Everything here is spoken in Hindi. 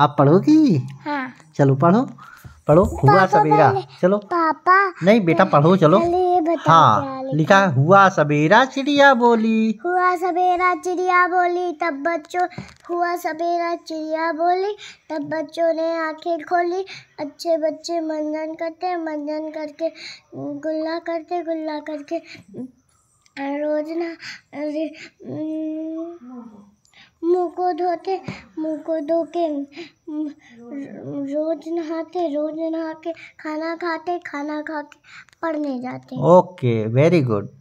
आप पढ़ोगी हाँ। चलो पढ़ो पढ़ो हुआ सवेरा चलो पापा नहीं बेटा पढ़ो चलो हाँ लिखा हुआ सवेरा चिड़िया बोली हुआ सवेरा चिड़िया बोली तब बच्चों हुआ सवेरा चिड़िया बोली तब बच्चों ने आंखें खोली अच्छे बच्चे मंजन करते मंजन करके गुल्ला करते गुल्ला करके रोज ना मुंह को धोते मुंह को धो के रोज नहाते रोज नहा के खाना खाते खाना खा के पढ़ने जाते ओके वेरी गुड